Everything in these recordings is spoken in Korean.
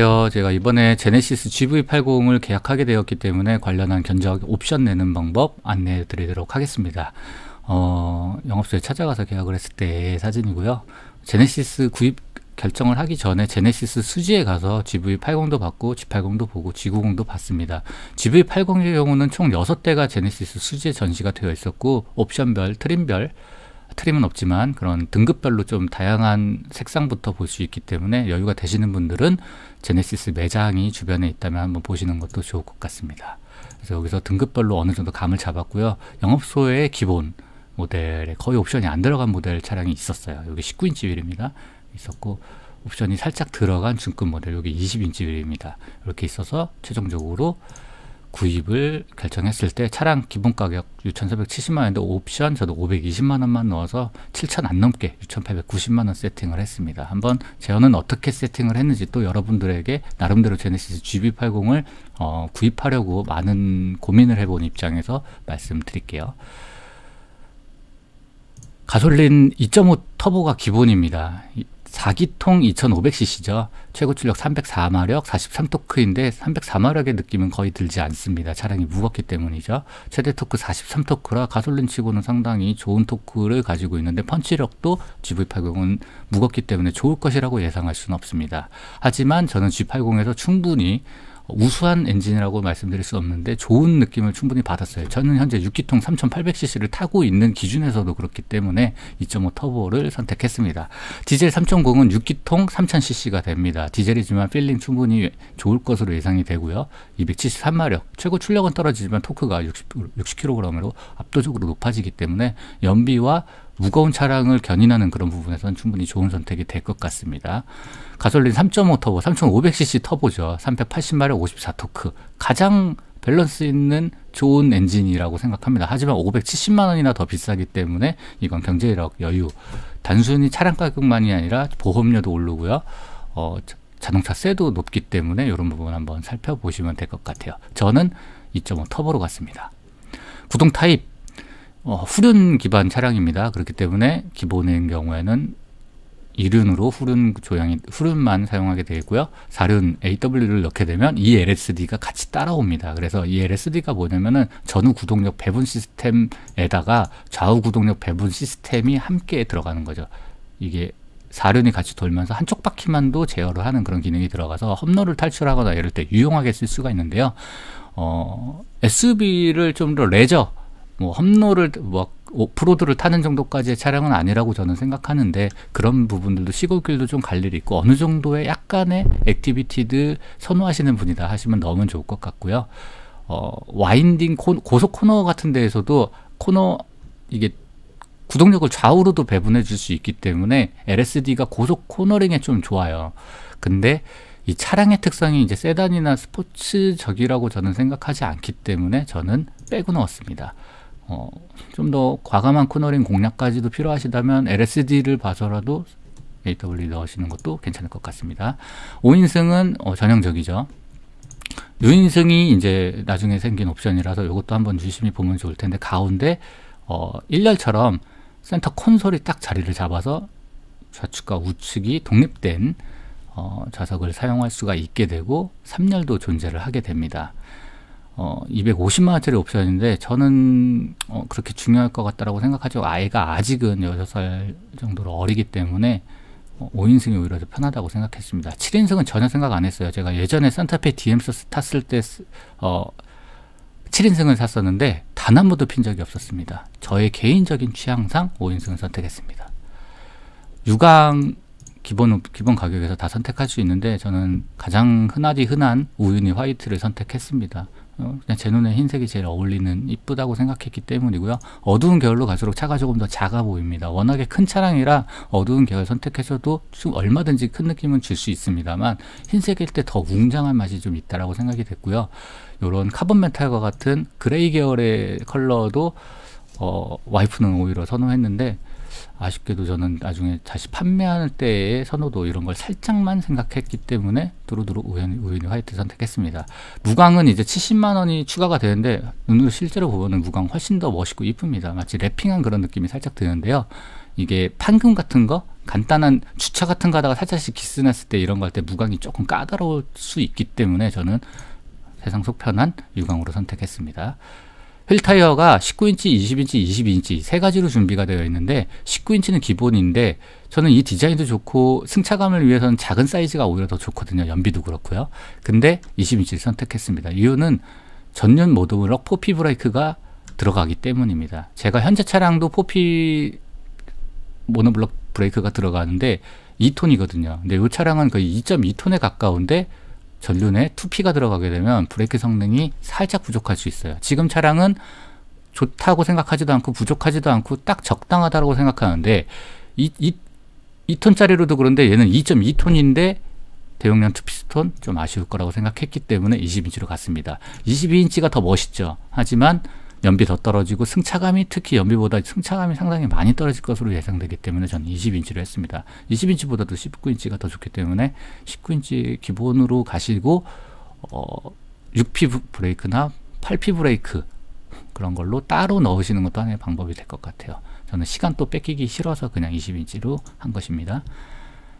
어, 제가 이번에 제네시스 GV80을 계약하게 되었기 때문에 관련한 견적 옵션 내는 방법 안내해 드리도록 하겠습니다. 어, 영업소에 찾아가서 계약을 했을 때 사진이고요. 제네시스 구입 결정을 하기 전에 제네시스 수지에 가서 GV80도 받고 G80도 보고 G90도 봤습니다. GV80의 경우는 총 6대가 제네시스 수지에 전시가 되어 있었고 옵션별, 트림별 트림은 없지만 그런 등급별로 좀 다양한 색상부터 볼 수 있기 때문에 여유가 되시는 분들은 제네시스 매장이 주변에 있다면 한번 보시는 것도 좋을 것 같습니다. 그래서 여기서 등급별로 어느 정도 감을 잡았고요. 영업소의 기본 모델에 거의 옵션이 안 들어간 모델 차량이 있었어요. 여기 19인치 휠입니다. 있었고 옵션이 살짝 들어간 중급 모델 여기 20인치 휠입니다. 이렇게 있어서 최종적으로 구입을 결정했을 때 차량 기본 가격 6,470만 원인데 옵션 저도 520만 원만 넣어서 7천 안 넘게 6,890만 원 세팅을 했습니다. 한번 제어는 어떻게 세팅을 했는지 또 여러분들에게 나름대로 제네시스 g v 8 0을 어, 구입하려고 많은 고민을 해본 입장에서 말씀드릴게요. 가솔린 2.5 터보가 기본입니다. 4기통 2500cc죠. 최고 출력 304마력, 43토크인데 304마력의 느낌은 거의 들지 않습니다. 차량이 무겁기 때문이죠. 최대 토크 43토크라 가솔린치고는 상당히 좋은 토크를 가지고 있는데 펀치력도 GV80은 무겁기 때문에 좋을 것이라고 예상할 수는 없습니다. 하지만 저는 G80에서 충분히 우수한 엔진이라고 말씀드릴 수 없는데 좋은 느낌을 충분히 받았어요. 저는 현재 6기통 3,800cc를 타고 있는 기준에서도 그렇기 때문에 2.5 터보를 선택했습니다. 디젤 3.0은 6기통 3,000cc가 됩니다. 디젤이지만 필링 충분히 좋을 것으로 예상이 되고요. 273마력, 최고 출력은 떨어지지만 토크가 60, 60kg으로 압도적으로 높아지기 때문에 연비와 무거운 차량을 견인하는 그런 부분에서는 충분히 좋은 선택이 될 것 같습니다. 가솔린 3.5 터보, 3,500cc 터보죠. 380마력 54토크. 가장 밸런스 있는 좋은 엔진이라고 생각합니다. 하지만 570만 원이나 더 비싸기 때문에 이건 경제력 여유. 단순히 차량 가격만이 아니라 보험료도 오르고요. 어, 자동차 세도 높기 때문에 이런 부분 한번 살펴보시면 될 것 같아요. 저는 2.5 터보로 갔습니다. 구동 타입 어, 후륜 기반 차량입니다. 그렇기 때문에 기본인 경우에는 2륜으로 후륜 조향이 후륜만 사용하게 되겠고요. 4륜 AW를 넣게 되면 이 LSD가 같이 따라옵니다. 그래서 이 LSD가 뭐냐면은 전후 구동력 배분 시스템에다가 좌우 구동력 배분 시스템이 함께 들어가는 거죠. 이게 4륜이 같이 돌면서 한쪽 바퀴만도 제어를 하는 그런 기능이 들어가서 험로를 탈출하거나 이럴 때 유용하게 쓸 수가 있는데요. 어, SUV를 좀 더 레저 뭐 험로를 뭐 오프로드를 타는 정도까지의 차량은 아니라고 저는 생각하는데 그런 부분들도 시골길도 좀 갈 일이 있고 어느 정도의 약간의 액티비티들 선호하시는 분이다 하시면 넣으면 좋을 것 같고요. 어, 와인딩 코, 고속 코너 같은 데에서도 코너 이게 구동력을 좌우로도 배분해 줄 수 있기 때문에 LSD가 고속 코너링에 좀 좋아요. 근데 이 차량의 특성이 이제 세단이나 스포츠적이라고 저는 생각하지 않기 때문에 저는 빼고 넣었습니다. 어, 좀 더 과감한 코너링 공략까지도 필요하시다면 LSD를 봐서라도 AW 넣으시는 것도 괜찮을 것 같습니다. 5인승은 어, 전형적이죠. 누인승이 이제 나중에 생긴 옵션이라서 이것도 한번 유심히 보면 좋을 텐데 가운데 어, 일렬처럼 센터 콘솔이 딱 자리를 잡아서 좌측과 우측이 독립된 어, 좌석을 사용할 수가 있게 되고 3열도 존재를 하게 됩니다. 어, 250만 원짜리 옵션인데 저는 어, 그렇게 중요할 것 같다라고 생각하죠. 아이가 아직은 6살 정도로 어리기 때문에 어, 5인승이 오히려 더 편하다고 생각했습니다. 7인승은 전혀 생각 안 했어요. 제가 예전에 산타페 DM스 탔을 때 어, 7인승을 샀었는데 단 한 번도 핀 적이 없었습니다. 저의 개인적인 취향상 5인승을 선택했습니다. 유광 기본 기본 가격에서 다 선택할 수 있는데 저는 가장 흔하디 흔한 우유니 화이트를 선택했습니다. 어, 그냥 제 눈에 흰색이 제일 어울리는 이쁘다고 생각했기 때문이고요. 어두운 계열로 갈수록 차가 조금 더 작아 보입니다. 워낙에 큰 차량이라 어두운 계열 선택하셔도 얼마든지 큰 느낌은 줄 수 있습니다만 흰색일 때 더 웅장한 맛이 좀 있다라고 생각이 됐고요. 이런 카본 메탈과 같은 그레이 계열의 컬러도 어, 와이프는 오히려 선호했는데 아쉽게도 저는 나중에 다시 판매할 때의 선호도 이런 걸 살짝만 생각했기 때문에 두루두루 우연히, 우연히 화이트 선택했습니다. 무광은 이제 70만원이 추가가 되는데 눈으로 실제로 보면 무광 훨씬 더 멋있고 이쁩니다. 마치 랩핑한 그런 느낌이 살짝 드는데요. 이게 판금 같은 거 간단한 주차 같은 거 하다가 살짝씩 기스냈을때 이런 거 할 때 무광이 조금 까다로울 수 있기 때문에 저는 세상 속편한 유광으로 선택했습니다. 휠 타이어가 19인치, 20인치, 22인치 세 가지로 준비가 되어 있는데 19인치는 기본인데 저는 이 디자인도 좋고 승차감을 위해서는 작은 사이즈가 오히려 더 좋거든요. 연비도 그렇고요. 근데 20인치를 선택했습니다. 이유는 전년 모드 럭포피 브레이크가 들어가기 때문입니다. 제가 현재 차량도 포피 모노블럭 브레이크가 들어가는데 2톤이거든요. 근데 이 차량은 거의 2.2톤에 가까운데 전륜에 2P가 들어가게 되면 브레이크 성능이 살짝 부족할 수 있어요. 지금 차량은 좋다고 생각하지도 않고 부족하지도 않고 딱 적당하다고 생각하는데 이, 이, 2톤짜리로도 그런데 얘는 2.2톤인데 대용량 2피스톤좀 아쉬울 거라고 생각했기 때문에 22인치로 갔습니다. 22인치가 더 멋있죠. 하지만 연비 더 떨어지고 승차감이 특히 연비보다 승차감이 상당히 많이 떨어질 것으로 예상되기 때문에 저는 20인치로 했습니다. 20인치보다도 19인치가 더 좋기 때문에 19인치 기본으로 가시고 어, 6P 브레이크나 8P 브레이크 그런 걸로 따로 넣으시는 것도 하나의 방법이 될 것 같아요. 저는 시간 또 뺏기기 싫어서 그냥 20인치로 한 것입니다.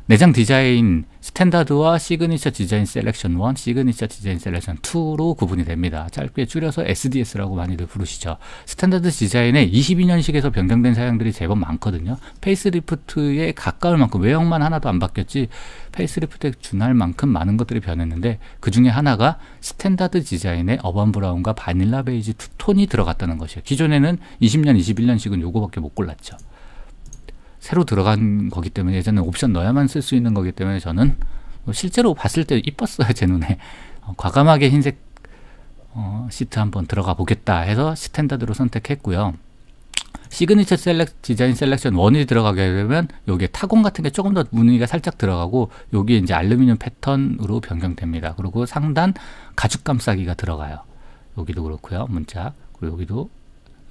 내장 디자인 스탠다드와 시그니처 디자인 셀렉션 1, 시그니처 디자인 셀렉션 2로 구분이 됩니다. 짧게 줄여서 SDS라고 많이들 부르시죠. 스탠다드 디자인에 22년식에서 변경된 사양들이 제법 많거든요. 페이스리프트에 가까울 만큼 외형만 하나도 안 바뀌었지 페이스리프트에 준할 만큼 많은 것들이 변했는데 그 중에 하나가 스탠다드 디자인에 어반 브라운과 바닐라 베이지 투 톤이 들어갔다는 것이에요. 기존에는 20년, 21년식은 요거밖에 못 골랐죠. 새로 들어간 거기 때문에 예전에 옵션 넣어야만 쓸 수 있는 거기 때문에 저는 뭐 실제로 봤을 때 이뻤어요 제 눈에 어, 과감하게 흰색 어, 시트 한번 들어가 보겠다 해서 스탠다드로 선택했고요 시그니처 셀렉 디자인 셀렉션 원이 들어가게 되면 여기에 타공 같은 게 조금 더 무늬가 살짝 들어가고 여기 이제 알루미늄 패턴으로 변경됩니다 그리고 상단 가죽 감싸기가 들어가요 여기도 그렇고요 문자 그리고 여기도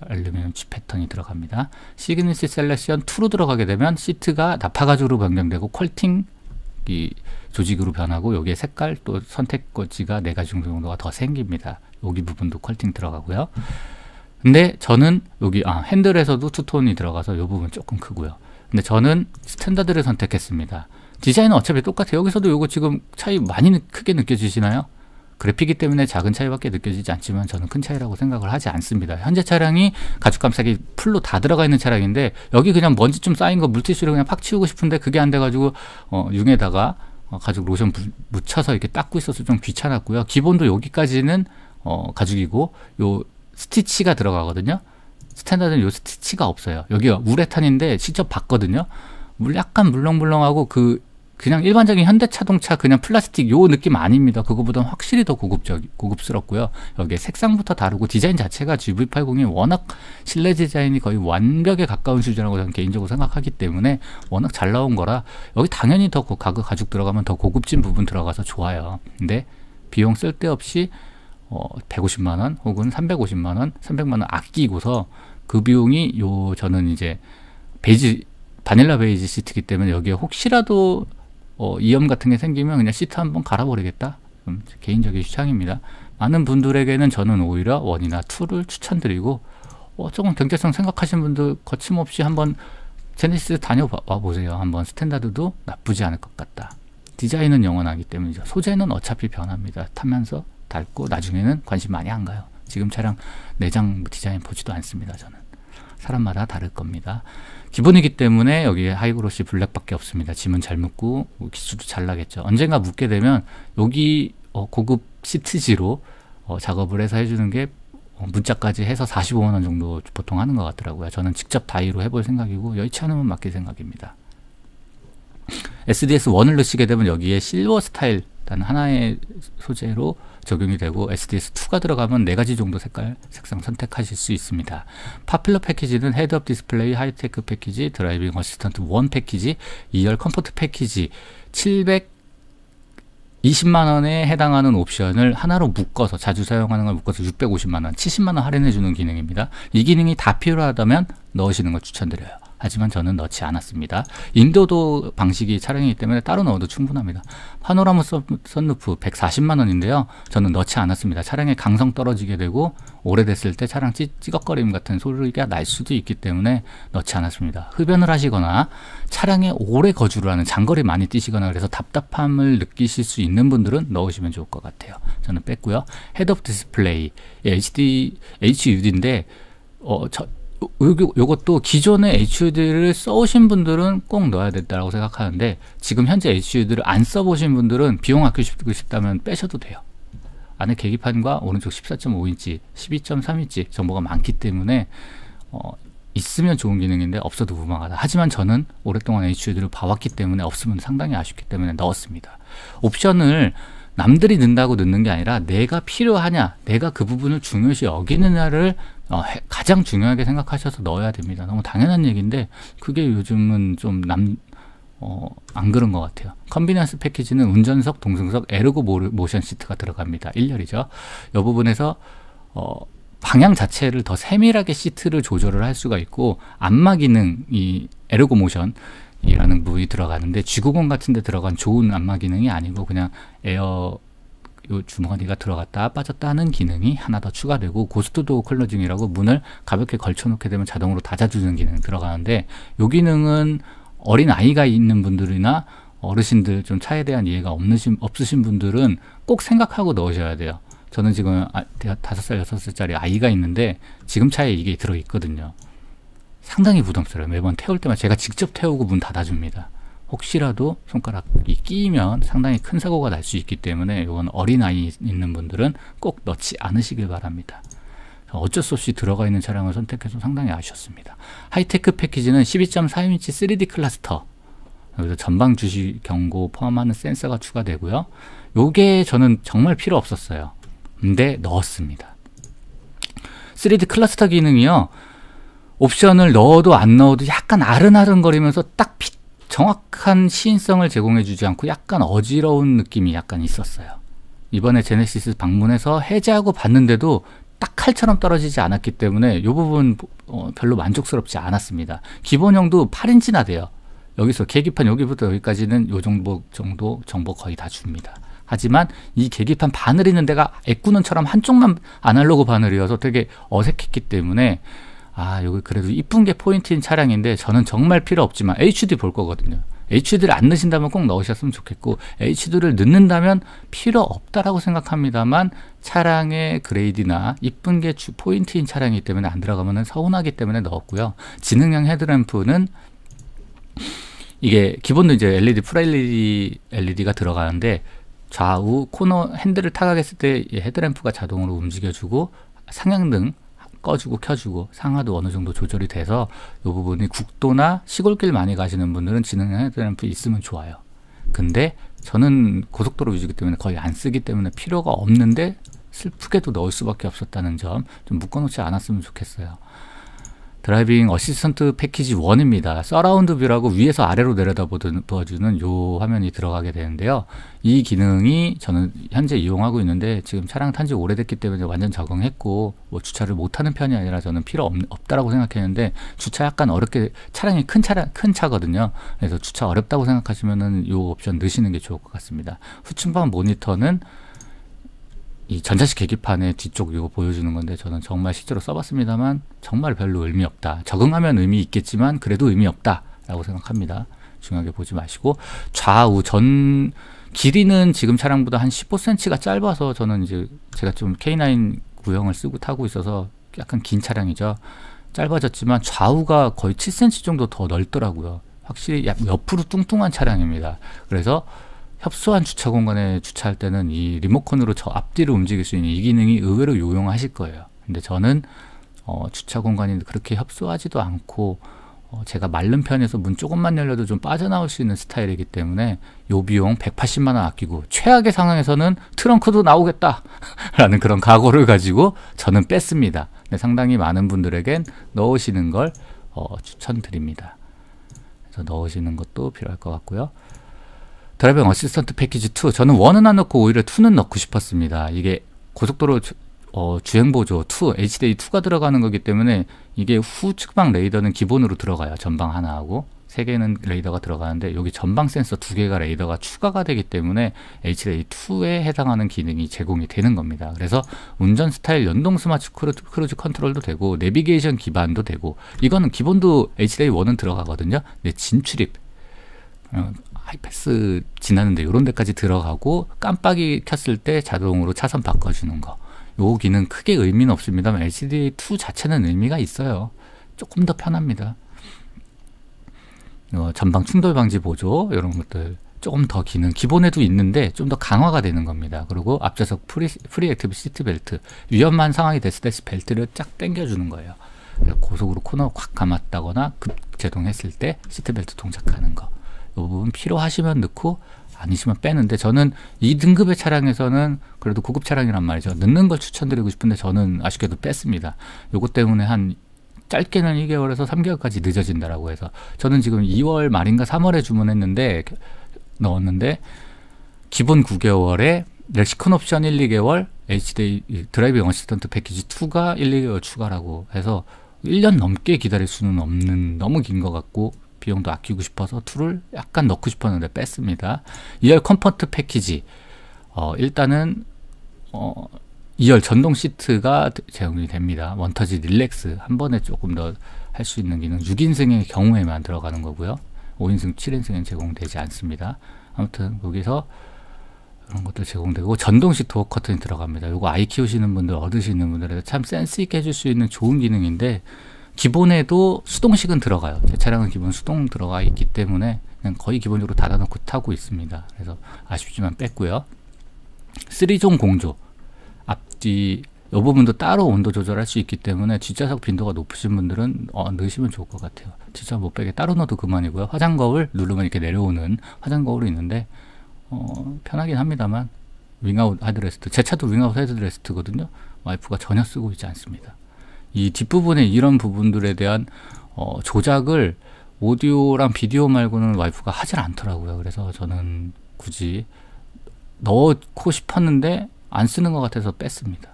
알루미늄 칩 패턴이 들어갑니다. 시그니시 셀렉션 2로 들어가게 되면 시트가 나파가죽으로 변경되고 퀄팅 이 조직으로 변하고 여기에 색깔 또 선택 거지가 4 가지 정도가 더 생깁니다. 여기 부분도 컬팅 들어가고요. 근데 저는 여기 아, 핸들에서도 투톤이 들어가서 이 부분 조금 크고요. 근데 저는 스탠다드를 선택했습니다. 디자인은 어차피 똑같아요. 여기서도 이거 지금 차이 많이 크게 느껴지시나요? 그래픽이 때문에 작은 차이밖에 느껴지지 않지만 저는 큰 차이라고 생각을 하지 않습니다. 현재 차량이 가죽 감싸기 풀로 다 들어가 있는 차량인데 여기 그냥 먼지 좀 쌓인 거 물티슈로 그냥 팍 치우고 싶은데 그게 안 돼가지고 어, 융에다가 어, 가죽 로션 부, 묻혀서 이렇게 닦고 있어서 좀 귀찮았고요. 기본도 여기까지는 어, 가죽이고 요 스티치가 들어가거든요. 스탠다드는 요 스티치가 없어요. 여기가 우레탄인데 직접 봤거든요. 약간 물렁물렁하고 그 그냥 일반적인 현대 자동차 그냥 플라스틱 요 느낌 아닙니다. 그거보다 확실히 더 고급적 고급스럽고요. 여기에 색상부터 다르고 디자인 자체가 GV80이 워낙 실내 디자인이 거의 완벽에 가까운 수준이라고 저는 개인적으로 생각하기 때문에 워낙 잘 나온 거라 여기 당연히 더 가격 가죽 들어가면 더 고급진 부분 들어가서 좋아요. 근데 비용 쓸데없이 어 150만 원 혹은 350만 원, 300만 원 아끼고서 그 비용이 요 저는 이제 베이지 바닐라 베이지 시트기 때문에 여기에 혹시라도 어, 이염 같은 게 생기면 그냥 시트 한번 갈아버리겠다. 음, 개인적인 주장입니다. 많은 분들에게는 저는 오히려 원이나 투를 추천드리고 어, 조금 경제성 생각하시는 분들 거침없이 한번 제네시스 다녀와 보세요. 한번 스탠다드도 나쁘지 않을 것 같다. 디자인은 영원하기 때문이죠. 소재는 어차피 변합니다. 타면서 닳고 나중에는 관심 많이 안 가요. 지금 차량 내장 디자인 보지도 않습니다. 저는 사람마다 다를 겁니다. 기본이기 때문에 여기 하이그로시 블랙밖에 없습니다. 짐은 잘 묻고 기수도 잘 나겠죠. 언젠가 묻게 되면 여기 어, 고급 시트지로 어, 작업을 해서 해주는 게 어, 문자까지 해서 45만 원 정도 보통 하는 것 같더라고요. 저는 직접 다이로 해볼 생각이고 여의치 않으면 맡길 생각입니다. SDS1을 넣으시게 되면 여기에 실버 스타일단 하나의 소재로 적용이 되고 SDS2가 들어가면 4가지 정도 색깔, 색상 선택하실 수 있습니다. 파필러 패키지는 헤드업 디스플레이, 하이테크 패키지, 드라이빙 어시스턴트 1 패키지, 2열 컴포트 패키지, 700 20만원에 해당하는 옵션을 하나로 묶어서 자주 사용하는 걸 묶어서 650만원, 70만원 할인해주는 기능입니다. 이 기능이 다 필요하다면 넣으시는 걸 추천드려요. 하지만 저는 넣지 않았습니다. 인도도 방식이 차량이기 때문에 따로 넣어도 충분합니다. 파노라마 선루프 140만원인데요. 저는 넣지 않았습니다. 차량의 강성 떨어지게 되고 오래됐을 때 차량 찌, 찌걱거림 같은 소리가 날 수도 있기 때문에 넣지 않았습니다. 흡연을 하시거나 차량에 오래 거주를 하는 장거리 많이 뛰시거나 그래서 답답함을 느끼실 수 있는 분들은 넣으시면 좋을 것 같아요. 저는 뺐고요. 헤드업 디스플레이 HD HUD인데 어, 저, 요, 것도 기존의 HUD를 써오신 분들은 꼭 넣어야 된다고 생각하는데 지금 현재 HUD를 안 써보신 분들은 비용 아끼고 싶다면 빼셔도 돼요. 안에 계기판과 오른쪽 14.5인치, 12.3인치 정보가 많기 때문에 어, 있으면 좋은 기능인데 없어도 무방하다. 하지만 저는 오랫동안 HUD를 봐왔기 때문에 없으면 상당히 아쉽기 때문에 넣었습니다. 옵션을 남들이 넣는다고 넣는 게 아니라 내가 필요하냐, 내가 그 부분을 중요시 여기느냐를 어, 가장 중요하게 생각하셔서 넣어야 됩니다. 너무 당연한 얘기인데 그게 요즘은 좀 남, 어, 안 그런 것 같아요. 컨비니언스 패키지는 운전석, 동승석, 에르고 모션 시트가 들어갑니다. 1열이죠. 이 부분에서 어, 방향 자체를 더 세밀하게 시트를 조절을 할 수가 있고 안마 기능, 이 에르고 모션 이라는 부분이 들어가는데 지구공 같은 데 들어간 좋은 안마 기능이 아니고 그냥 에어 주머니가 들어갔다 빠졌다 하는 기능이 하나 더 추가되고 고스트 도어 클로징이라고 문을 가볍게 걸쳐 놓게 되면 자동으로 닫아주는 기능 이 들어가는데 이 기능은 어린 아이가 있는 분들이나 어르신들 좀 차에 대한 이해가 없으신, 없으신 분들은 꼭 생각하고 넣으셔야 돼요 저는 지금 아, 다섯 살 여섯 살짜리 아이가 있는데 지금 차에 이게 들어있거든요 상당히 부담스러워요 매번 태울 때마다 제가 직접 태우고 문 닫아줍니다 혹시라도 손가락이 끼면 상당히 큰 사고가 날 수 있기 때문에 이건 어린아이 있는 분들은 꼭 넣지 않으시길 바랍니다. 어쩔 수 없이 들어가 있는 차량을 선택해서 상당히 아쉬웠습니다. 하이테크 패키지는 12.4인치 3D 클러스터 여기서 전방 주시 경고 포함하는 센서가 추가되고요. 요게 저는 정말 필요 없었어요. 근데 넣었습니다. 3D 클러스터 기능이요. 옵션을 넣어도 안 넣어도 약간 아른아른거리면서 딱핏 정확한 시인성을 제공해주지 않고 약간 어지러운 느낌이 약간 있었어요. 이번에 제네시스 방문해서 해제하고 봤는데도 딱 칼처럼 떨어지지 않았기 때문에 이 부분 어, 별로 만족스럽지 않았습니다. 기본형도 8인치나 돼요. 여기서 계기판 여기부터 여기까지는 이 정도 정도 정보 거의 다 줍니다. 하지만 이 계기판 바늘 있는 데가 애꾸눈처럼 한쪽만 아날로그 바늘이어서 되게 어색했기 때문에 아, 여기 그래도 이쁜 게 포인트인 차량인데 저는 정말 필요 없지만 HD 볼 거거든요. HD를 안 넣으신다면 꼭 넣으셨으면 좋겠고 HD를 넣는다면 필요 없다라고 생각합니다만 차량의 그레이드나 이쁜 게 포인트인 차량이기 때문에 안 들어가면 서운하기 때문에 넣었고요. 지능형 헤드램프는 이게 기본도 이제 LED 프라이리디 LED가 e 들어가는데 좌우 코너 핸들을 타각했을 때 헤드램프가 자동으로 움직여주고 상향등 꺼주고 켜주고 상하도 어느 정도 조절이 돼서 이 부분이 국도나 시골길 많이 가시는 분들은 지능 해드램프 있으면 좋아요. 근데 저는 고속도로 위주기 때문에 거의 안 쓰기 때문에 필요가 없는데 슬프게도 넣을 수밖에 없었다는 점 좀 묶어놓지 않았으면 좋겠어요. 드라이빙 어시스턴트 패키지 1입니다. 서라운드 뷰라고 위에서 아래로 내려다보여주는 이 화면이 들어가게 되는데요. 이 기능이 저는 현재 이용하고 있는데 지금 차량 탄지 오래됐기 때문에 완전 적응했고 뭐 주차를 못하는 편이 아니라 저는 필요 없, 다라고 생각했는데 주차 약간 어렵게 차량이 큰 차량 큰 차거든요. 그래서 주차 어렵다고 생각하시면은 이 옵션 넣으시는 게 좋을 것 같습니다. 후침반 모니터는 이 전자식 계기판의 뒤쪽 이거 보여주는 건데 저는 정말 실제로 써봤습니다만 정말 별로 의미 없다. 적응하면 의미 있겠지만 그래도 의미 없다. 라고 생각합니다. 중요하게 보지 마시고 좌우 전 길이는 지금 차량보다 한 15cm가 짧아서 저는 이제 제가 좀 K9 구형을 쓰고 타고 있어서 약간 긴 차량이죠. 짧아졌지만 좌우가 거의 7cm 정도 더 넓더라고요. 확실히 옆으로 뚱뚱한 차량입니다. 그래서 협소한 주차 공간에 주차할 때는 이 리모컨으로 저앞뒤로 움직일 수 있는 이 기능이 의외로 유용하실 거예요. 근데 저는 어, 주차 공간이 그렇게 협소하지도 않고 어, 제가 말른 편에서 문 조금만 열려도 좀 빠져나올 수 있는 스타일이기 때문에 요 비용 180만 원 아끼고 최악의 상황에서는 트렁크도 나오겠다 라는 그런 각오를 가지고 저는 뺐습니다. 근데 상당히 많은 분들에겐 넣으시는 걸 어, 추천드립니다. 그래서 넣으시는 것도 필요할 것 같고요. 드라이빙 어시스턴트 패키지 2 저는 1은 안 넣고 오히려 2는 넣고 싶었습니다. 이게 고속도로 주, 어, 주행보조 2 h d 2가 들어가는 거기 때문에 이게 후측방 레이더는 기본으로 들어가요. 전방 하나하고 세 개는 레이더가 들어가는데 여기 전방 센서 두 개가 레이더가 추가가 되기 때문에 HDA2에 해당하는 기능이 제공이 되는 겁니다. 그래서 운전 스타일 연동 스마트 크루즈, 크루즈 컨트롤도 되고 내비게이션 기반도 되고 이거는 기본도 HDA1은 들어가거든요. 근데 진출입 어, 하이패스 지나는데 이런 데까지 들어가고 깜빡이 켰을 때 자동으로 차선 바꿔주는 거. 요 기능 크게 의미는 없습니다만 LCD2 자체는 의미가 있어요. 조금 더 편합니다. 어, 전방 충돌 방지 보조 이런 것들 조금 더 기능 기본에도 있는데 좀 더 강화가 되는 겁니다. 그리고 앞좌석 프리, 프리 액티브 시트 벨트 위험한 상황이 됐을 때 벨트를 쫙 당겨주는 거예요. 고속으로 코너 확 감았다거나 급 제동했을 때 시트 벨트 동작하는 거. 부분 필요하시면 넣고 아니시면 빼는데 저는 이 등급의 차량에서는 그래도 고급 차량이란 말이죠. 넣는 걸 추천드리고 싶은데 저는 아쉽게도 뺐습니다. 요것 때문에 한 짧게는 2개월에서 3개월까지 늦어진다라고 해서 저는 지금 2월 말인가 3월에 주문했는데 넣었는데 기본 9개월에 렉시콘 옵션 1, 2개월 HD 드라이빙 어시스턴트 패키지 2가 1, 2개월 추가라고 해서 1년 넘게 기다릴 수는 없는 너무 긴 것 같고 비용도 아끼고 싶어서 툴을 약간 넣고 싶었는데 뺐습니다. 2열 컴포트 패키지 어, 일단은 어, 2열 전동 시트가 제공이 됩니다. 원터지 릴렉스 한 번에 조금 더 할 수 있는 기능 6인승의 경우에만 들어가는 거고요. 5인승, 7인승은 제공되지 않습니다. 아무튼 거기서 그런 것도 제공되고 전동식 도어 커튼이 들어갑니다. 이거 아이 키우시는 분들, 얻으시는 분들에게 참 센스 있게 해줄 수 있는 좋은 기능인데 기본에도 수동식은 들어가요. 제 차량은 기본 수동 들어가 있기 때문에 거의 기본적으로 닫아놓고 타고 있습니다. 그래서 아쉽지만 뺐고요. 3종 공조 앞뒤 이 부분도 따로 온도 조절할 수 있기 때문에 뒷좌석 빈도가 높으신 분들은 어, 넣으시면 좋을 것 같아요. 진짜 못빼게 따로 넣어도 그만이고요. 화장 거울 누르면 이렇게 내려오는 화장 거울이 있는데 어, 편하긴 합니다만 윙아웃 하드레스트 제 차도 윙아웃 하드레스트거든요. 와이프가 전혀 쓰고 있지 않습니다. 이 뒷부분에 이런 부분들에 대한 어, 조작을 오디오랑 비디오 말고는 와이프가 하질 않더라고요. 그래서 저는 굳이 넣고 싶었는데 안 쓰는 것 같아서 뺐습니다.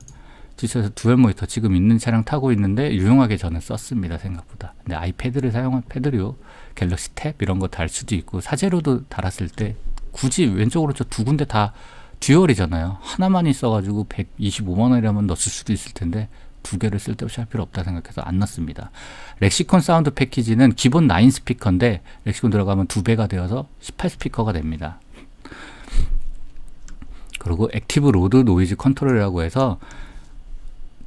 지쳐서 듀얼 모니터 지금 있는 차량 타고 있는데 유용하게 저는 썼습니다 생각보다 근데 아이패드를 사용한 패드류 갤럭시 탭 이런 거 달 수도 있고 사제로도 달았을 때 굳이 왼쪽 으로저 두 군데 다 듀얼이잖아요 하나만 있어가지고 125만원이라면 넣었을 수도 있을 텐데 두 개를 쓸데없이 할 필요 없다 생각해서 안 넣습니다. 렉시콘 사운드 패키지는 기본 9 스피커인데 렉시콘 들어가면 두 배가 되어서 18 스피커가 됩니다. 그리고 액티브 로드 노이즈 컨트롤이라고 해서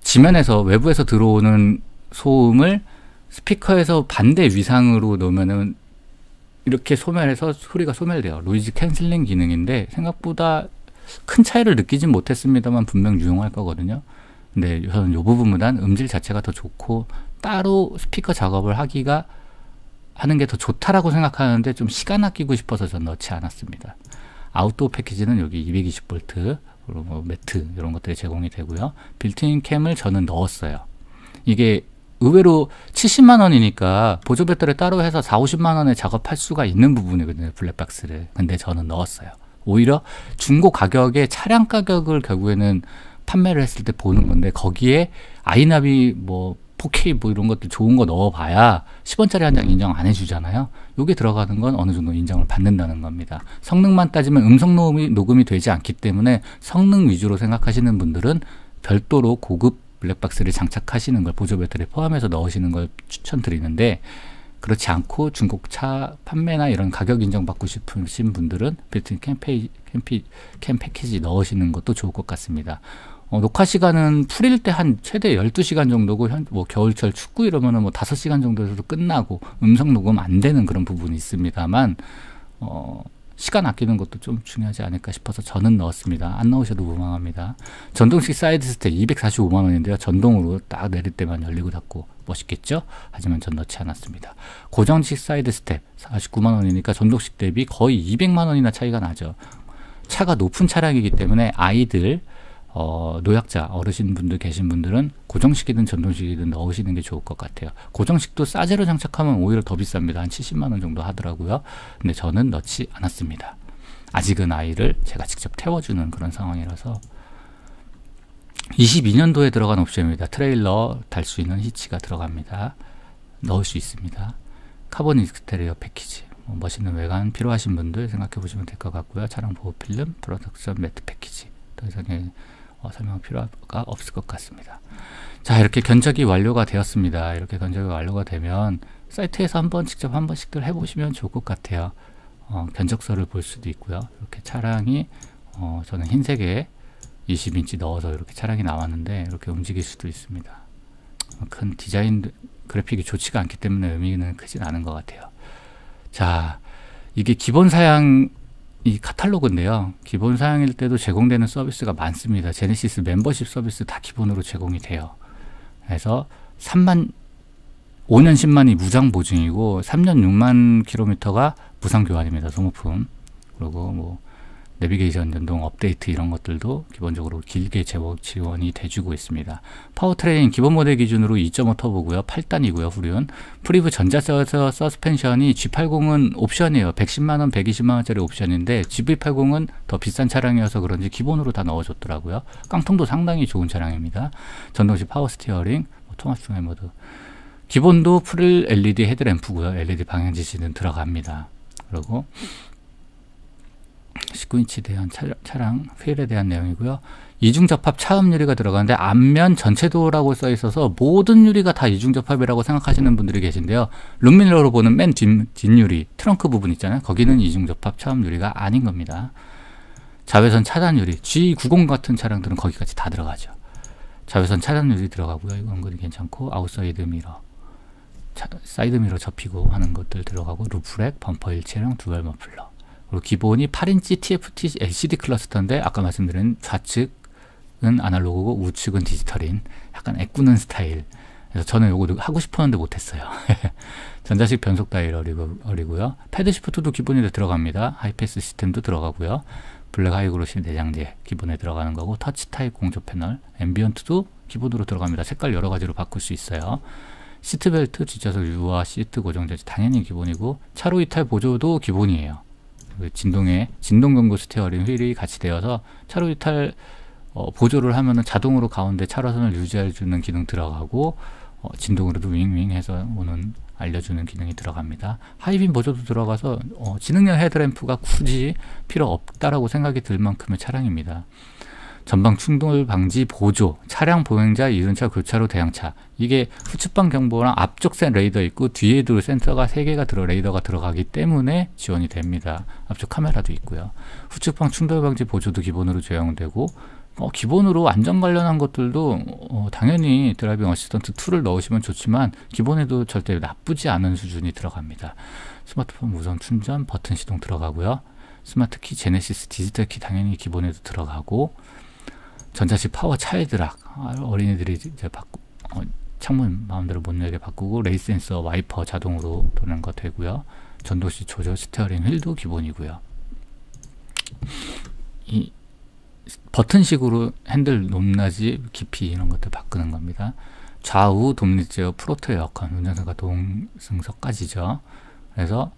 지면에서 외부에서 들어오는 소음을 스피커에서 반대 위상으로 놓으면은 이렇게 소멸해서 소리가 소멸돼요. 노이즈 캔슬링 기능인데 생각보다 큰 차이를 느끼진 못했습니다만 분명 유용할 거거든요. 네, 우선 이 부분보단 음질 자체가 더 좋고 따로 스피커 작업을 하기가 하는 게 더 좋다라고 생각하는데 좀 시간 아끼고 싶어서 전 넣지 않았습니다. 아웃도어 패키지는 여기 220V 그리고 뭐 매트 이런 것들이 제공이 되고요. 빌트인 캠을 저는 넣었어요. 이게 의외로 70만 원이니까 보조 배터리 따로 해서 4, 50만 원에 작업할 수가 있는 부분이거든요. 블랙박스를. 근데 저는 넣었어요. 오히려 중고 가격에 차량 가격을 결국에는 판매를 했을 때 보는 건데 거기에 아이나비 뭐 4K 뭐 이런 것들 좋은 거 넣어봐야 10원짜리 한 장 인정 안 해주잖아요. 요게 들어가는 건 어느 정도 인정을 받는다는 겁니다. 성능만 따지면 음성 녹음이, 녹음이 되지 않기 때문에 성능 위주로 생각하시는 분들은 별도로 고급 블랙박스를 장착하시는 걸 보조 배터리 포함해서 넣으시는 걸 추천드리는데 그렇지 않고 중고차 판매나 이런 가격 인정받고 싶으신 분들은 빌트인 캠페 캠피, 캠 패키지 넣으시는 것도 좋을 것 같습니다. 어, 녹화 시간은 풀일 때 한 최대 12시간 정도고 현, 뭐 겨울철 축구 이러면뭐 5시간 정도에서도 끝나고 음성 녹음 안 되는 그런 부분이 있습니다만 어, 시간 아끼는 것도 좀 중요하지 않을까 싶어서 저는 넣었습니다. 안 넣으셔도 무방합니다. 전동식 사이드 스텝 245만 원인데요. 전동으로 딱 내릴 때만 열리고 닫고 멋있겠죠? 하지만 전 넣지 않았습니다. 고정식 사이드 스텝 49만 원이니까 전동식 대비 거의 200만 원이나 차이가 나죠. 차가 높은 차량이기 때문에 아이들 어, 노약자 어르신분들 계신 분들은 고정식이든 전동식이든 넣으시는 게 좋을 것 같아요. 고정식도 싸제로 장착하면 오히려 더 비쌉니다. 한 70만 원 정도 하더라고요. 근데 저는 넣지 않았습니다. 아직은 아이를 제가 직접 태워주는 그런 상황이라서 22년도에 들어간 옵션입니다. 트레일러 달 수 있는 히치가 들어갑니다. 넣을 수 있습니다. 카본 익스테리어 패키지 뭐 멋있는 외관 필요하신 분들 생각해 보시면 될 것 같고요. 차량 보호 필름, 프로덕션 매트 패키지 더 이상의 어, 설명 필요가 없을 것 같습니다. 자 이렇게 견적이 완료가 되었습니다. 이렇게 견적이 완료가 되면 사이트에서 한번 직접 한 번씩들 해보시면 좋을 것 같아요. 어, 견적서를 볼 수도 있고요. 이렇게 차량이 어, 저는 흰색에 20인치 넣어서 이렇게 차량이 나왔는데 이렇게 움직일 수도 있습니다. 큰 디자인 그래픽이 좋지가 않기 때문에 의미는 크진 않은 것 같아요. 자, 이게 기본 사양 이 카탈로그인데요. 기본 사양일 때도 제공되는 서비스가 많습니다. 제네시스 멤버십 서비스 다 기본으로 제공이 돼요. 그래서 3만 5년 10만이 무상 보증이고 3년 6만 킬로미터가 무상 교환입니다. 소모품. 그리고 뭐 내비게이션 연동 업데이트 이런 것들도 기본적으로 길게 제법 지원이 돼주고 있습니다. 파워트레인 기본 모델 기준으로 2.5 터보고요. 8단이고요. 후륜. 프리브 전자서 서스펜션이 G80은 옵션이에요. 110만원, 120만원짜리 옵션인데 GV80은 더 비싼 차량이어서 그런지 기본으로 다 넣어줬더라고요. 깡통도 상당히 좋은 차량입니다. 전동식 파워 스티어링, 통합승 뭐 헤머드 뭐 기본도 풀 LED 헤드램프고요. LED 방향 지시는 들어갑니다. 그리고 19인치 대한 차량 휠에 대한 내용이고요. 이중접합 차음 유리가 들어가는데 앞면 전체도라고 써 있어서 모든 유리가 다 이중접합이라고 생각하시는 분들이 계신데요. 룸미러로 보는 맨 뒷, 뒷유리, 트렁크 부분 있잖아요. 거기는 이중접합 차음 유리가 아닌 겁니다. 자외선 차단 유리, G90 같은 차량들은 거기까지 다 들어가죠. 자외선 차단 유리 들어가고요. 이건 건 괜찮고 아웃사이드 미러, 차, 사이드 미러 접히고 하는 것들 들어가고 루프렉, 범퍼 일체형, 두발 머플러 그리고 기본이 8인치 TFT LCD 클러스터인데 아까 말씀드린 좌측은 아날로그고 우측은 디지털인 약간 애꾸는 스타일 그래서 저는 요거 하고 싶었는데 못했어요 전자식 변속 다이얼이고요 패드 시프트도 기본에 들어갑니다 하이패스 시스템도 들어가고요 블랙 하이그로시 내장재 기본에 들어가는 거고 터치 타입 공조 패널 앰비언트도 기본으로 들어갑니다 색깔 여러 가지로 바꿀 수 있어요 시트벨트, 뒷좌석 유화, 시트 고정재지 당연히 기본이고 차로 이탈 보조도 기본이에요 그 진동에 진동 경고 스티어링 휠이 같이 되어서 차로 이탈 어, 보조를 하면은 자동으로 가운데 차로선을 유지해주는 기능 들어가고 어, 진동으로도 윙윙해서 오는 알려주는 기능이 들어갑니다. 하이빔 보조도 들어가서 어, 지능형 헤드램프가 굳이 필요 없다라고 생각이 들 만큼의 차량입니다. 전방 충돌 방지 보조, 차량 보행자 이륜차 교차로 대항차 이게 후측방 경보랑 앞쪽 센 레이더 있고 뒤에도 센서가 3개가 들어 레이더가 들어가기 때문에 지원이 됩니다. 앞쪽 카메라도 있고요. 후측방 충돌 방지 보조도 기본으로 제공되고 어, 뭐 기본으로 안전 관련한 것들도 어, 당연히 드라이빙 어시스턴트 2를 넣으시면 좋지만 기본에도 절대 나쁘지 않은 수준이 들어갑니다. 스마트폰 무선 충전 버튼 시동 들어가고요. 스마트 키, 제네시스, 디지털 키 당연히 기본에도 들어가고 전자식 파워 차이드락 아, 어린이들이 이제 바꾸, 어, 창문 마음대로 못 열게 바꾸고 레이 센서 와이퍼 자동으로 도는 거 되고요. 전도시 조절 스티어링 휠도 기본이고요. 이 버튼식으로 핸들 높낮이 깊이 이런 것들 바꾸는 겁니다. 좌우 돕립 제어 프로토 에어컨 운전석과 동승석까지죠. 그래서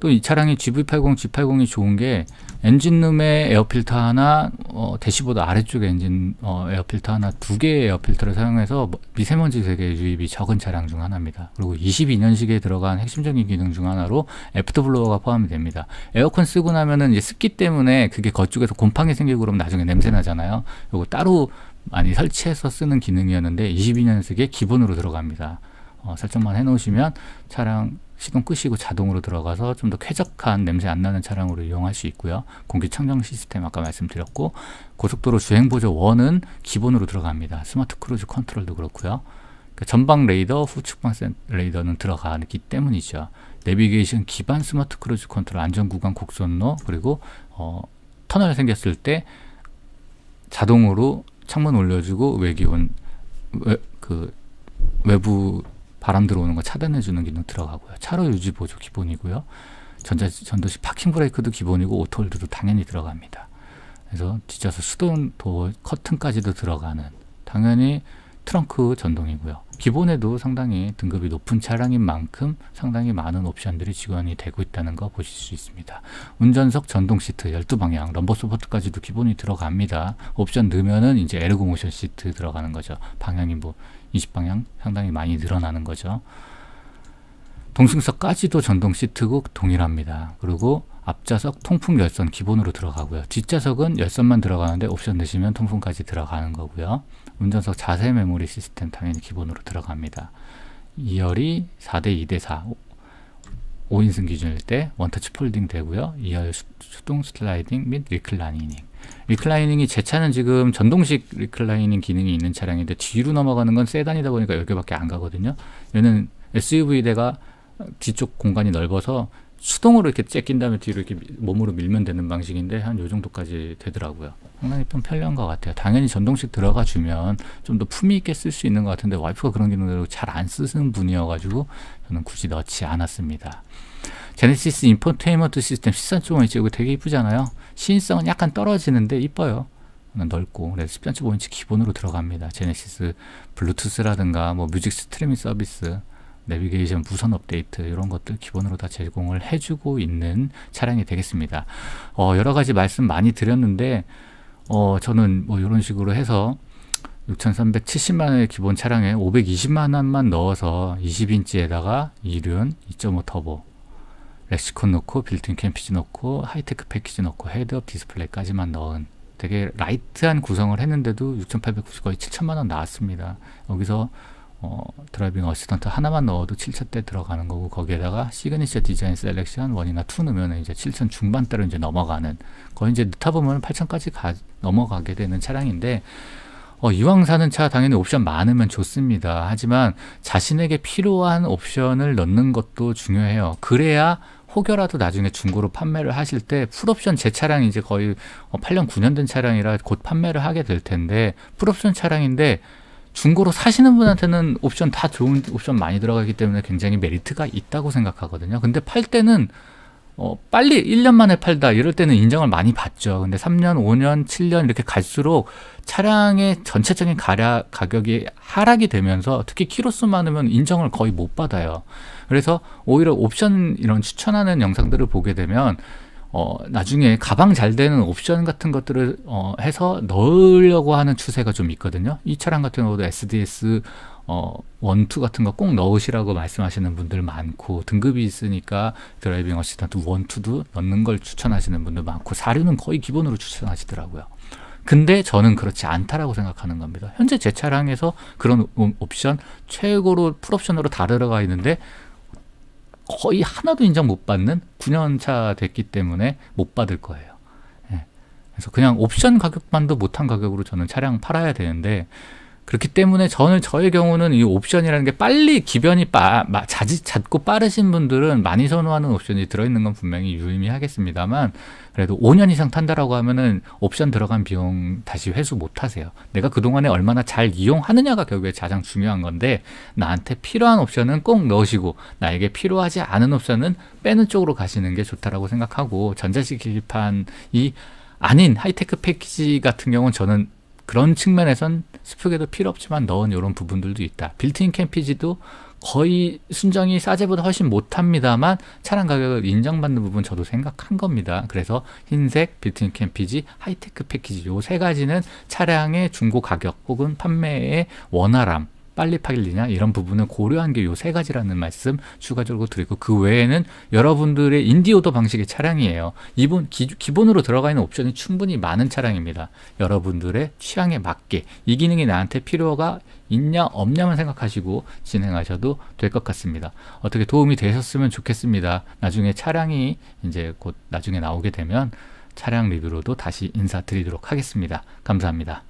또이 차량이 GV80, G80이 좋은 게 엔진룸에 에어필터 하나, 어, 대시보드 아래쪽에 엔진 어, 에어필터 하나, 두 개의 에어필터를 사용해서 미세먼지 세계 유입이 적은 차량 중 하나입니다. 그리고 22년식에 들어간 핵심적인 기능 중 하나로 애프터블로어가 포함이 됩니다. 에어컨 쓰고 나면은 습기 때문에 그게 겉쪽에서 곰팡이 생기고 그러면 나중에 냄새 나잖아요. 요거 따로 많이 설치해서 쓰는 기능이었는데 22년식에 기본으로 들어갑니다. 어, 설정만 해놓으시면 차량 시동 끄시고 자동으로 들어가서 좀 더 쾌적한 냄새 안 나는 차량으로 이용할 수 있고요. 공기 청정 시스템 아까 말씀드렸고 고속도로 주행 보조 1은 기본으로 들어갑니다. 스마트 크루즈 컨트롤도 그렇고요. 그러니까 전방 레이더, 후측방 레이더는 들어가기 때문이죠. 내비게이션 기반 스마트 크루즈 컨트롤, 안전구간 곡선로, 그리고 어, 터널 생겼을 때 자동으로 창문 올려주고 외기온 외, 그 외부 바람 들어오는 거 차단해주는 기능 들어가고요. 차로 유지 보조 기본이고요. 전자 전도식 파킹 브레이크도 기본이고 오토홀드도 당연히 들어갑니다. 그래서 뒤져서 수동 도어 커튼까지도 들어가는 당연히 트렁크 전동이고요. 기본에도 상당히 등급이 높은 차량인 만큼 상당히 많은 옵션들이 지원이 되고 있다는 거 보실 수 있습니다. 운전석 전동 시트 12방향 럼버 소프트까지도 기본이 들어갑니다. 옵션 넣으면은 이제 에르고 모션 시트 들어가는 거죠. 방향이 뭐 20방향 상당히 많이 늘어나는 거죠. 동승석까지도 전동 시트고 동일합니다. 그리고 앞좌석 통풍 열선 기본으로 들어가고요. 뒷좌석은 열선만 들어가는데 옵션 넣으시면 통풍까지 들어가는 거고요. 운전석 자세 메모리 시스템 당연히 기본으로 들어갑니다. 2열이 4대 2대 4 5인승 기준일 때 원터치 폴딩 되고요. 2열 수동 슬라이딩 및 리클라이닝. 리클라이닝이 제 차는 지금 전동식 리클라이닝 기능이 있는 차량인데 뒤로 넘어가는 건 세단이다 보니까 여기밖에 안 가거든요. 얘는 SUV대가 뒤쪽 공간이 넓어서 수동으로 이렇게 째낀 다음에 뒤로 이렇게 몸으로 밀면 되는 방식인데 한 요 정도까지 되더라고요. 상당히 좀 편리한 것 같아요. 당연히 전동식 들어가 주면 좀 더 품위 있게 쓸 수 있는 것 같은데 와이프가 그런 기능을 잘안 쓰는 분이어가지고 저는 굳이 넣지 않았습니다. 제네시스 인포테인먼트 시스템 13.5인치 이거 되게 이쁘잖아요. 시인성은 약간 떨어지는데 이뻐요. 넓고 그래서 13.5인치 기본으로 들어갑니다. 제네시스 블루투스라든가 뭐 뮤직 스트리밍 서비스 내비게이션 무선 업데이트 이런 것들 기본으로 다 제공을 해주고 있는 차량이 되겠습니다. 어, 여러 가지 말씀 많이 드렸는데 어, 저는 뭐 이런 식으로 해서 6,370만원의 기본 차량에 520만원만 넣어서 20인치에다가 이륜 2.5 터보 렉시콘 넣고 빌트인 캠피지 넣고 하이테크 패키지 넣고 헤드업 디스플레이까지만 넣은 되게 라이트한 구성을 했는데도 6,890 거의 7천만원 나왔습니다. 여기서 어, 드라이빙 어시스턴트 하나만 넣어도 7천때 들어가는 거고 거기에다가 시그니처 디자인 셀렉션 원이나2 넣으면 이제 7천 중반대로 이제 넘어가는 거의 이제 넣다 보면 8천까지 가, 넘어가게 되는 차량인데 어, 이왕 사는 차 당연히 옵션 많으면 좋습니다. 하지만 자신에게 필요한 옵션을 넣는 것도 중요해요. 그래야 혹여라도 나중에 중고로 판매를 하실 때 풀옵션 제 차량이 이제 거의 8년 9년 된 차량이라 곧 판매를 하게 될 텐데 풀옵션 차량인데 중고로 사시는 분한테는 옵션 다 좋은 옵션 많이 들어가기 때문에 굉장히 메리트가 있다고 생각하거든요. 근데 팔 때는 어, 빨리 1년 만에 팔다 이럴 때는 인정을 많이 받죠. 근데 3년, 5년, 7년 이렇게 갈수록 차량의 전체적인 가라, 가격이 하락이 되면서 특히 키로수 많으면 인정을 거의 못 받아요. 그래서 오히려 옵션 이런 추천하는 영상들을 보게 되면 어, 나중에 가방 잘 되는 옵션 같은 것들을 어, 해서 넣으려고 하는 추세가 좀 있거든요. 이 차량 같은 경우도 SDS 어, 원투 같은 거 꼭 넣으시라고 말씀하시는 분들 많고 등급이 있으니까 드라이빙 어시스턴트 원투도 넣는 걸 추천하시는 분들 많고 사륜은 거의 기본으로 추천하시더라고요. 근데 저는 그렇지 않다라고 생각하는 겁니다. 현재 제 차량에서 그런 옵션 최고로 풀옵션으로 다 들어가 있는데 거의 하나도 인정 못 받는 9년차 됐기 때문에 못 받을 거예요. 예. 그래서 그냥 옵션 가격만도 못한 가격으로 저는 차량 팔아야 되는데 그렇기 때문에 저는 저의 경우는 이 옵션이라는 게 빨리 기변이 빠, 자지, 잦고 빠르신 분들은 많이 선호하는 옵션이 들어있는 건 분명히 유의미하겠습니다만 그래도 5년 이상 탄다라고 하면은 옵션 들어간 비용 다시 회수 못 하세요. 내가 그동안에 얼마나 잘 이용하느냐가 결국에 가장 중요한 건데 나한테 필요한 옵션은 꼭 넣으시고 나에게 필요하지 않은 옵션은 빼는 쪽으로 가시는 게 좋다라고 생각하고 전자식 기판이 아닌 하이테크 패키지 같은 경우는 저는 그런 측면에선 스프에도 필요 없지만 넣은 이런 부분들도 있다. 빌트인 캠피지도 거의 순정이 싸제보다 훨씬 못합니다만 차량 가격을 인정받는 부분 저도 생각한 겁니다. 그래서 흰색, 빌트인 캠피지, 하이테크 패키지 요 세 가지는 차량의 중고 가격 혹은 판매의 원활함 빨리 팔리냐 이런 부분을 고려한 게 요 세 가지라는 말씀 추가적으로 드리고 그 외에는 여러분들의 인디오더 방식의 차량이에요. 이분 기본으로 들어가 있는 옵션이 충분히 많은 차량입니다. 여러분들의 취향에 맞게 이 기능이 나한테 필요가 있냐 없냐만 생각하시고 진행하셔도 될 것 같습니다. 어떻게 도움이 되셨으면 좋겠습니다. 나중에 차량이 이제 곧 나중에 나오게 되면 차량 리뷰로도 다시 인사드리도록 하겠습니다. 감사합니다.